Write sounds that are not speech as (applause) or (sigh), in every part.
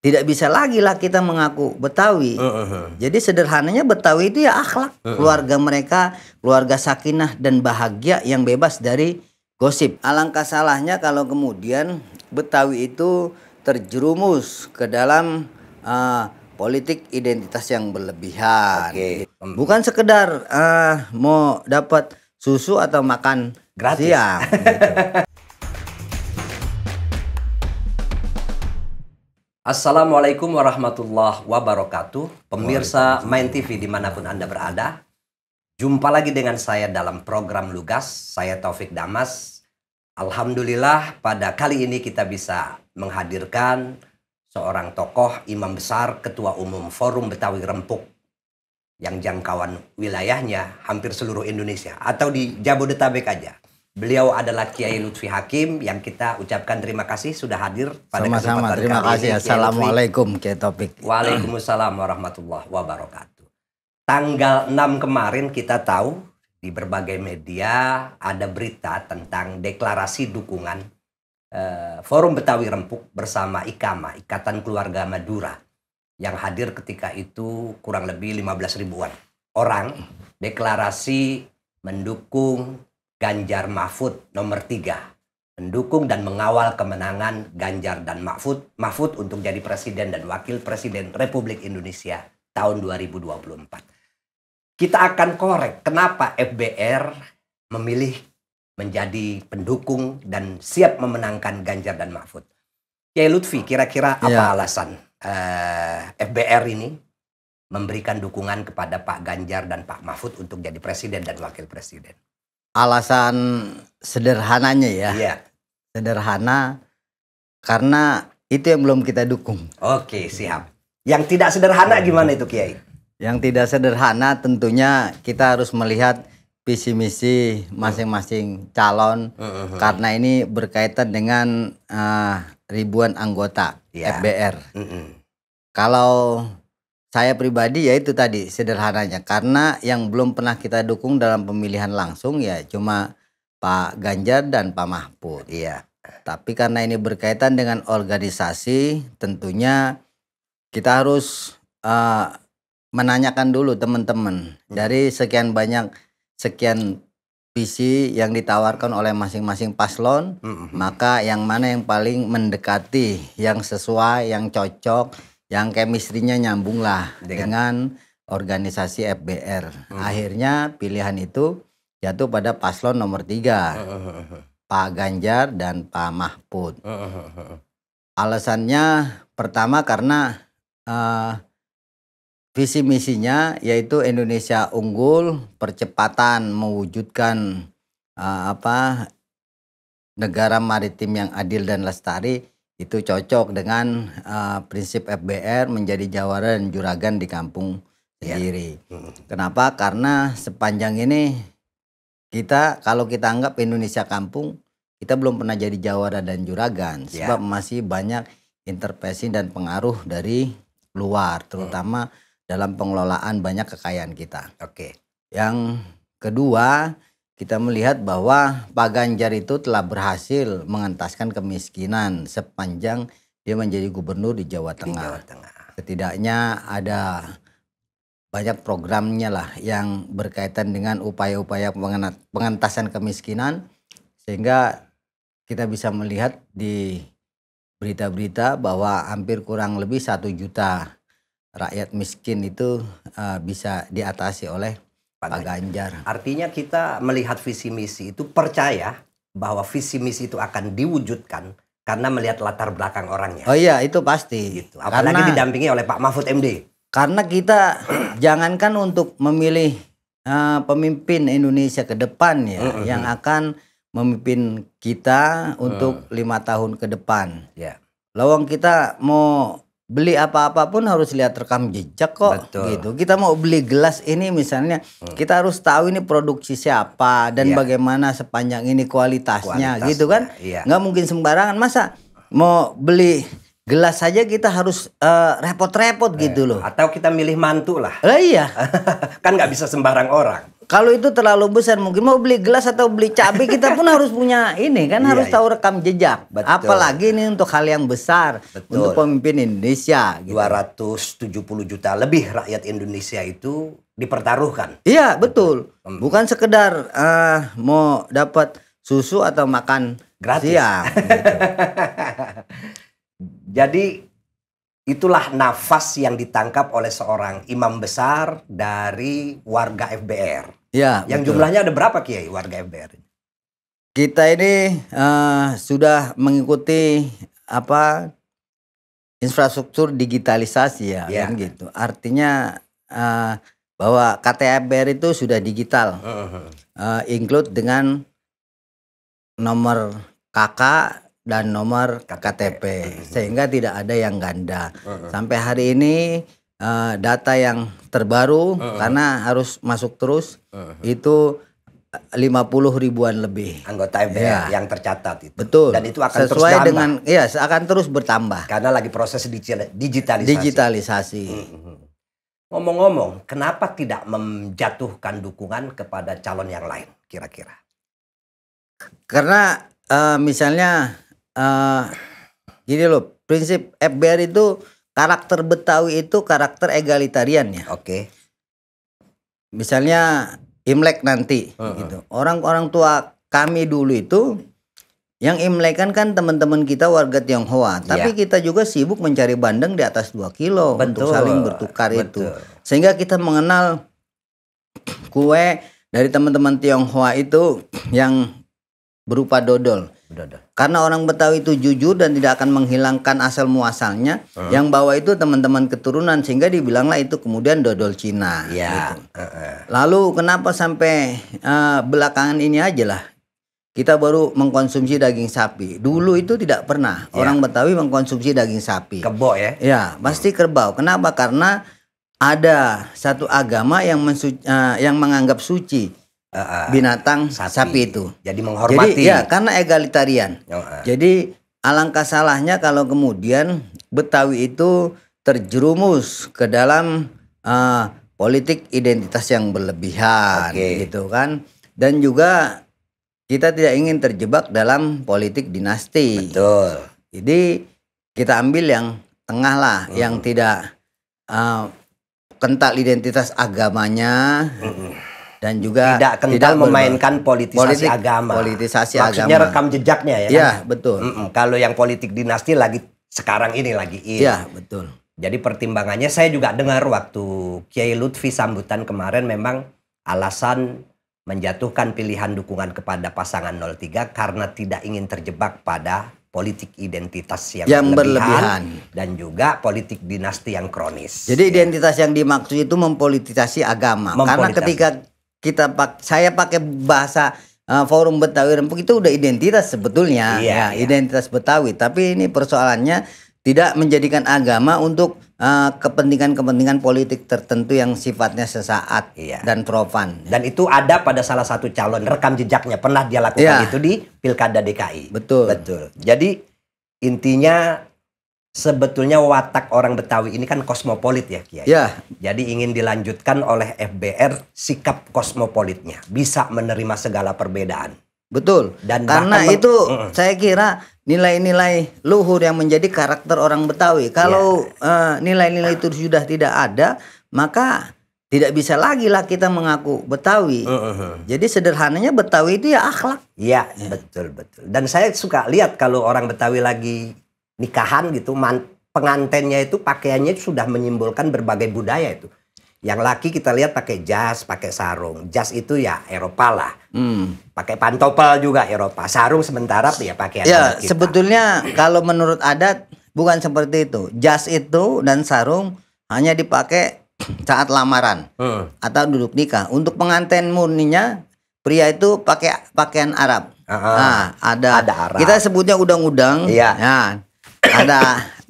tidak bisa lagi lah kita mengaku Betawi. Uh, uh, Jadi sederhananya Betawi itu ya akhlak uh, uh. keluarga mereka, keluarga sakinah dan bahagia yang bebas dari gosip. Alangkah salahnya kalau kemudian Betawi itu terjerumus ke dalam uh, politik identitas yang berlebihan. Okay. Bukan sekedar uh, mau dapat susu atau makan gratis. Siang, gitu. (laughs) Assalamualaikum warahmatullahi wabarakatuh Pemirsa Main TV dimanapun Anda berada Jumpa lagi dengan saya dalam program Lugas Saya Taufik Damas Alhamdulillah pada kali ini kita bisa menghadirkan Seorang tokoh imam besar ketua umum Forum Betawi Rempuk Yang jangkauan wilayahnya hampir seluruh Indonesia Atau di Jabodetabek aja Beliau adalah Kiai Lutfi Hakim yang kita ucapkan terima kasih sudah hadir pada Sama-sama, kesempatan terima kali kasih. Assalamualaikum Kiai Topik. Waalaikumsalam warahmatullahi wabarakatuh. Tanggal 6 kemarin kita tahu di berbagai media ada berita tentang deklarasi dukungan eh, Forum Betawi Rempuk bersama IKAMA, Ikatan Keluarga Madura yang hadir ketika itu kurang lebih 15 ribuan orang deklarasi mendukung Ganjar Mahfud nomor tiga mendukung dan mengawal kemenangan Ganjar dan Mahfud Mahfud untuk jadi presiden dan wakil presiden Republik Indonesia tahun 2024. Kita akan korek kenapa FBR memilih menjadi pendukung dan siap memenangkan Ganjar dan Mahfud. Kiai Lutfi, kira-kira apa ya. alasan uh, eh, FBR ini memberikan dukungan kepada Pak Ganjar dan Pak Mahfud untuk jadi presiden dan wakil presiden? alasan sederhananya ya. Iya. Sederhana karena itu yang belum kita dukung. Oke, siap. Yang tidak sederhana iya. gimana itu Kiai? Yang tidak sederhana tentunya kita harus melihat visi misi masing-masing calon uh, mm-hmm. -huh. karena ini berkaitan dengan uh, ribuan anggota yeah. FBR. Uh -huh. Kalau saya pribadi ya itu tadi sederhananya karena yang belum pernah kita dukung dalam pemilihan langsung ya cuma Pak Ganjar dan Pak Mahfud. Iya. Tapi karena ini berkaitan dengan organisasi tentunya kita harus uh, menanyakan dulu teman-teman hmm. dari sekian banyak sekian visi yang ditawarkan oleh masing-masing paslon, hmm, hmm, maka yang mana yang paling mendekati, yang sesuai, yang cocok, yang kemistrinya nyambung lah dengan, dengan organisasi FBR. Hmm. Akhirnya pilihan itu jatuh pada paslon nomor tiga, Pak Ganjar dan Pak Mahfud. Alasannya pertama karena uh, visi misinya yaitu Indonesia unggul, percepatan mewujudkan uh, apa negara maritim yang adil dan lestari itu cocok dengan uh, prinsip FBR menjadi jawara dan juragan di kampung iya. sendiri. Kenapa? Karena sepanjang ini kita kalau kita anggap Indonesia kampung, kita belum pernah jadi jawara dan juragan yeah. sebab masih banyak intervensi dan pengaruh dari luar, terutama hmm. dalam pengelolaan banyak kekayaan kita. Oke. Okay. Yang kedua, kita melihat bahwa Pak Ganjar itu telah berhasil mengentaskan kemiskinan sepanjang dia menjadi gubernur di Jawa Tengah. Di Jawa Tengah. Setidaknya ada banyak programnya lah yang berkaitan dengan upaya-upaya pengentasan kemiskinan sehingga kita bisa melihat di berita-berita bahwa hampir kurang lebih satu juta rakyat miskin itu uh, bisa diatasi oleh Pak, Pak Ganjar. Artinya kita melihat visi misi itu percaya bahwa visi misi itu akan diwujudkan karena melihat latar belakang orangnya. Oh iya, itu pasti. Gitu. Apalagi karena, didampingi oleh Pak Mahfud MD. Karena kita (clears throat) jangankan untuk memilih uh, pemimpin Indonesia ke depan ya, mm -hmm. yang akan memimpin kita untuk lima tahun ke depan. Ya. Yeah. Lawang kita mau beli apa-apa pun harus lihat rekam jejak kok Betul. gitu. Kita mau beli gelas ini misalnya, hmm. kita harus tahu ini produksi siapa dan yeah. bagaimana sepanjang ini kualitasnya, kualitasnya gitu kan. Yeah. Nggak mungkin sembarangan masa mau beli gelas saja kita harus eh, repot-repot eh, gitu loh. Atau kita milih mantu lah. Eh, iya. (laughs) kan nggak bisa sembarang orang. Kalau itu terlalu besar mungkin mau beli gelas atau beli cabai kita pun (laughs) harus punya ini kan iya, harus iya. tahu rekam jejak. Betul. Apalagi ini untuk hal yang besar Betul. untuk pemimpin Indonesia. Gitu. 270 juta lebih rakyat Indonesia itu dipertaruhkan. Iya betul. betul. Bukan sekedar uh, mau dapat susu atau makan gratis. Siang, gitu. (laughs) Jadi itulah nafas yang ditangkap oleh seorang imam besar dari warga FBR. Ya, yang betul. jumlahnya ada berapa Kiai warga FBR? Kita ini uh, sudah mengikuti apa infrastruktur digitalisasi ya, ya. kan gitu. Artinya uh, bahwa KTFBR itu sudah digital, uh, include dengan nomor KK dan nomor KTP sehingga tidak ada yang ganda. Sampai hari ini uh, data yang terbaru karena harus masuk terus itu 50 eh, ribuan lebih anggota MPR ya. yang tercatat itu. Betul. Dan itu akan sesuai terus dengan iya akan terus bertambah. Karena lagi proses digitalisasi. Digitalisasi. Ngomong-ngomong, kenapa tidak menjatuhkan dukungan kepada calon yang lain kira-kira? Karena uh, misalnya uh, gini loh, prinsip FBR itu karakter Betawi itu karakter egalitarian ya. Oke. Okay. Misalnya Imlek nanti uh -huh. gitu. Orang-orang tua kami dulu itu yang imlekan kan teman-teman kita warga Tionghoa, iya. tapi yeah. kita juga sibuk mencari bandeng di atas dua kilo Betul. untuk saling bertukar Betul. itu. Sehingga kita mengenal kue dari teman-teman Tionghoa itu yang berupa dodol. Dodol. Karena orang Betawi itu jujur dan tidak akan menghilangkan asal muasalnya. Uh. Yang bawa itu teman-teman keturunan sehingga dibilanglah itu kemudian dodol Cina. Ya. Gitu. Uh, uh. Lalu kenapa sampai uh, belakangan ini aja lah kita baru mengkonsumsi daging sapi. Dulu itu tidak pernah -huh. Iya. orang Betawi mengkonsumsi daging sapi. Kebo ya? Ya, pasti hmm. kerbau. Kenapa? Karena ada satu agama yang mensuci, uh, eh, yang menganggap suci binatang sapi. sapi itu. Jadi menghormati. Jadi ya karena egalitarian. Uh, uh. Jadi alangkah salahnya kalau kemudian Betawi itu terjerumus ke dalam uh, politik identitas yang berlebihan okay. gitu kan. Dan juga kita tidak ingin terjebak dalam politik dinasti. Betul. Jadi kita ambil yang tengah lah, -huh. yang tidak uh, kental identitas agamanya. -huh dan juga tidak kental tidak memainkan politisasi politik, agama. Politisasi agama. Maksudnya agama. rekam jejaknya ya. Kan? Iya, kan? betul. Mm -mm. Kalau yang politik dinasti lagi sekarang ini lagi ini. Iya, betul. Jadi pertimbangannya saya juga dengar waktu Kiai Lutfi sambutan kemarin memang alasan menjatuhkan pilihan dukungan kepada pasangan 03 karena tidak ingin terjebak pada politik identitas yang, yang berlebihan, berlebihan dan juga politik dinasti yang kronis. Jadi ya. identitas yang dimaksud itu mempolitisasi agama. Mempolitasi. Karena ketika kita pak saya pakai bahasa uh, forum Betawi Rempuk itu udah identitas sebetulnya iya, ya iya. identitas Betawi tapi ini persoalannya tidak menjadikan agama untuk eh, kepentingan-kepentingan uh, politik tertentu yang sifatnya sesaat iya. dan profan. Dan itu ada pada salah satu calon rekam jejaknya pernah dia lakukan iya. itu di Pilkada DKI. Betul. Betul. Jadi intinya sebetulnya watak orang Betawi ini kan kosmopolit ya Kiai. Ya. Jadi ingin dilanjutkan oleh FBR sikap kosmopolitnya, bisa menerima segala perbedaan. Betul. Dan karena itu mm saya kira nilai-nilai luhur yang menjadi karakter orang Betawi. Kalau yeah. Ya. uh, nilai-nilai itu sudah tidak ada, maka tidak bisa lagi lah kita mengaku Betawi. Mm -hmm. Jadi sederhananya Betawi itu ya akhlak. ya betul betul. Dan saya suka lihat kalau orang Betawi lagi nikahan gitu man, pengantennya itu pakaiannya sudah menyimbolkan berbagai budaya itu. Yang laki kita lihat pakai jas, pakai sarung. Jas itu ya Eropa lah. Hmm. Pakai pantopel juga Eropa. Sarung sementara ya pakaian ya, Sebetulnya kalau menurut adat bukan seperti itu. Jas itu dan sarung hanya dipakai saat lamaran hmm. atau duduk nikah. Untuk pengantin murninya pria itu pakai pakaian Arab. Uh ah, -huh. Ah. Nah, ada, ada Arab. Kita sebutnya udang-udang. Iya. Nah, ada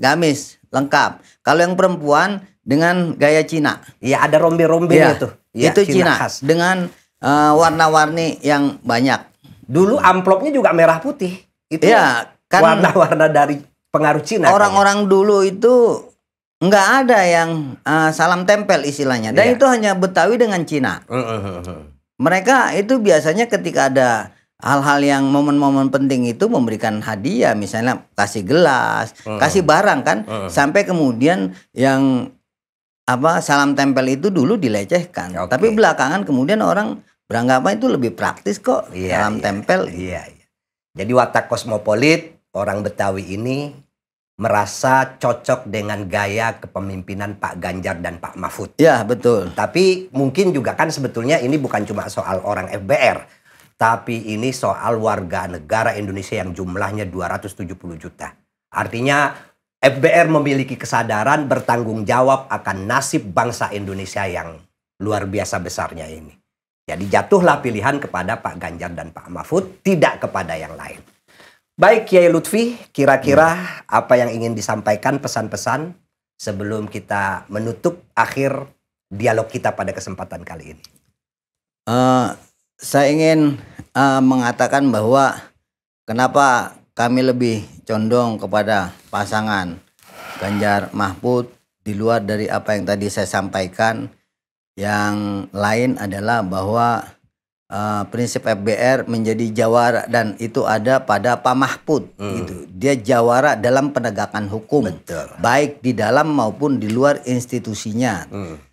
gamis lengkap. Kalau yang perempuan dengan gaya Cina. ya ada rombi rombenya ya, tuh. Ya, itu Cina, Cina khas. dengan uh, warna-warni yang banyak. Dulu amplopnya juga merah putih. Itu ya, kan warna-warna dari pengaruh Cina. Orang-orang dulu itu nggak ada yang uh, salam tempel istilahnya. Dan ya. itu hanya Betawi dengan Cina. Mereka itu biasanya ketika ada hal-hal yang momen-momen penting itu memberikan hadiah misalnya kasih gelas, uh, kasih barang kan uh, sampai kemudian yang apa salam tempel itu dulu dilecehkan. Okay. Tapi belakangan kemudian orang beranggapan itu lebih praktis kok yeah, salam yeah, tempel. Iya, iya. Jadi watak kosmopolit orang Betawi ini merasa cocok dengan gaya kepemimpinan Pak Ganjar dan Pak Mahfud. Ya, betul. Tapi mungkin juga kan sebetulnya ini bukan cuma soal orang FBR tapi ini soal warga negara Indonesia yang jumlahnya 270 juta. Artinya FBR memiliki kesadaran bertanggung jawab akan nasib bangsa Indonesia yang luar biasa besarnya ini. Jadi jatuhlah pilihan kepada Pak Ganjar dan Pak Mahfud, tidak kepada yang lain. Baik Kiai Lutfi, kira-kira hmm. apa yang ingin disampaikan pesan-pesan sebelum kita menutup akhir dialog kita pada kesempatan kali ini? Uh, saya ingin uh, mengatakan bahwa kenapa kami lebih condong kepada pasangan Ganjar Mahfud di luar dari apa yang tadi saya sampaikan. Yang lain adalah bahwa uh, prinsip FBR menjadi jawara dan itu ada pada Pak Mahfud hmm. gitu. Dia jawara dalam penegakan hukum, Betul. baik di dalam maupun di luar institusinya. Hmm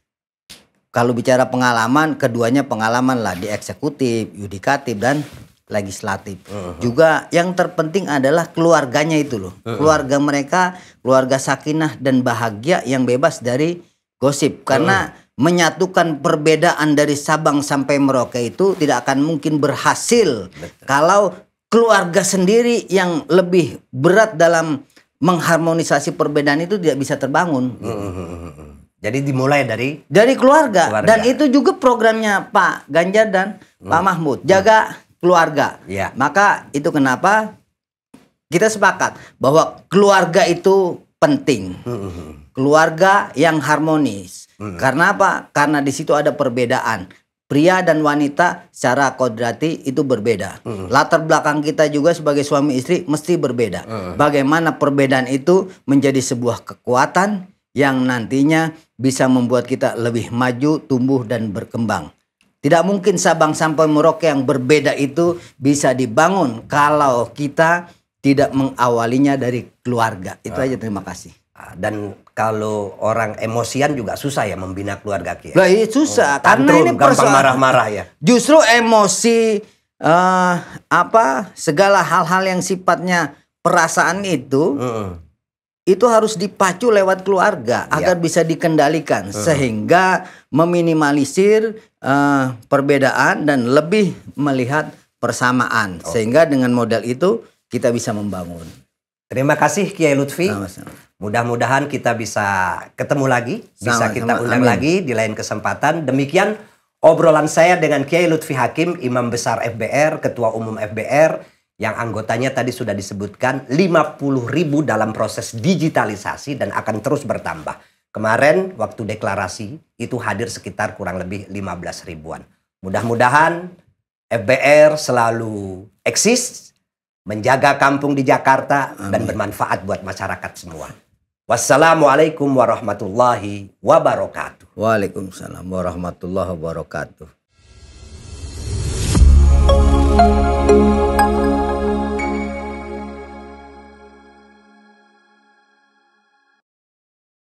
kalau bicara pengalaman, keduanya pengalaman lah di eksekutif, yudikatif dan legislatif. Uh -huh. Juga yang terpenting adalah keluarganya itu loh. Uh -huh. Keluarga mereka, keluarga sakinah dan bahagia yang bebas dari gosip karena uh -huh. menyatukan perbedaan dari Sabang sampai Merauke itu tidak akan mungkin berhasil Betul. kalau keluarga sendiri yang lebih berat dalam mengharmonisasi perbedaan itu tidak bisa terbangun. Uh -huh jadi dimulai dari dari keluarga, keluarga. dan itu juga programnya Pak Ganjar dan hmm. Pak Mahmud jaga hmm. keluarga. Ya. Maka itu kenapa kita sepakat bahwa keluarga itu penting. Hmm, hmm, hmm. Keluarga yang harmonis. Hmm. Karena apa? Karena di situ ada perbedaan. Pria dan wanita secara kodrati itu berbeda. Hmm. Latar belakang kita juga sebagai suami istri mesti berbeda. Hmm. Bagaimana perbedaan itu menjadi sebuah kekuatan yang nantinya bisa membuat kita lebih maju, tumbuh, dan berkembang. Tidak mungkin Sabang sampai Merauke yang berbeda itu bisa dibangun kalau kita tidak mengawalinya dari keluarga. Itu aja terima kasih. Ah, ah, dan kalau orang emosian juga susah ya membina keluarga kita. Ya. Lah iya susah oh, karena ini persoalan marah-marah ya. Justru emosi uh, apa segala hal-hal yang sifatnya perasaan itu mm itu harus dipacu lewat keluarga iya. agar bisa dikendalikan uh -huh. sehingga meminimalisir uh, perbedaan dan lebih melihat persamaan oh. sehingga dengan modal itu kita bisa membangun. Terima kasih Kiai Lutfi. Mudah-mudahan kita bisa ketemu lagi, bisa kita sama, undang amin. lagi di lain kesempatan. Demikian obrolan saya dengan Kiai Lutfi Hakim, Imam Besar FBR, Ketua Umum FBR yang anggotanya tadi sudah disebutkan 50 ribu dalam proses digitalisasi dan akan terus bertambah. Kemarin waktu deklarasi itu hadir sekitar kurang lebih 15 ribuan. Mudah-mudahan FBR selalu eksis, menjaga kampung di Jakarta Amin. dan bermanfaat buat masyarakat semua. Wassalamualaikum warahmatullahi wabarakatuh. Waalaikumsalam warahmatullahi wabarakatuh.